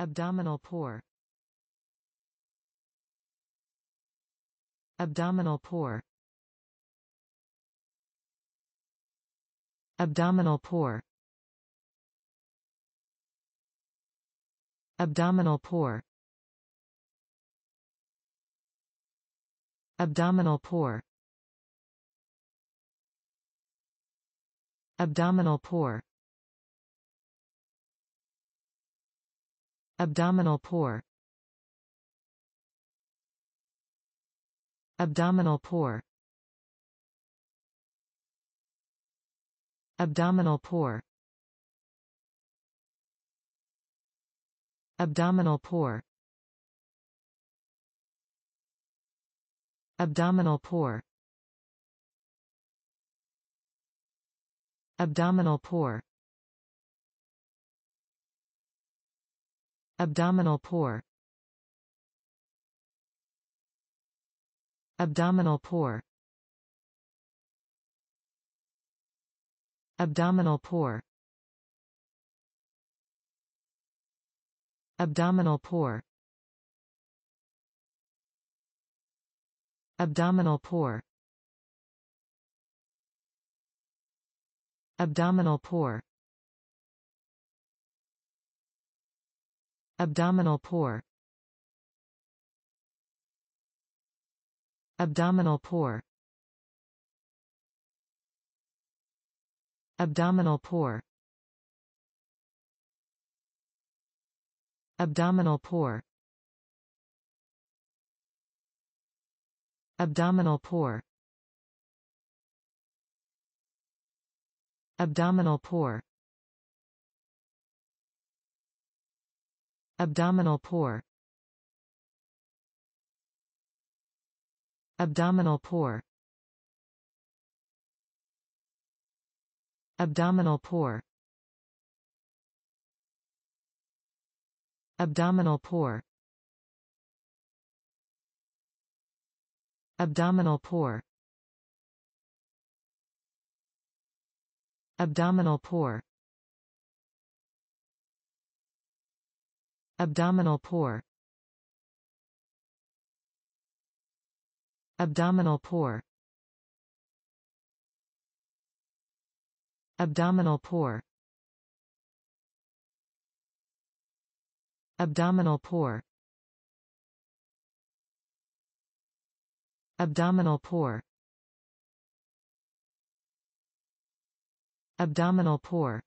Abdominal pore Abdominal pore Abdominal pore Abdominal pore Abdominal pore Abdominal pore Abdominal pore Abdominal pore Abdominal pore Abdominal pore Abdominal pore Abdominal pore Abdominal pore Abdominal pore Abdominal pore Abdominal pore Abdominal pore Abdominal pore Abdominal pore Abdominal pore Abdominal pore Abdominal pore Abdominal pore Abdominal pore Abdominal pore Abdominal pore Abdominal pore Abdominal pore Abdominal pore Abdominal pore Abdominal pore Abdominal pore Abdominal pore Abdominal pore Abdominal pore Abdominal pore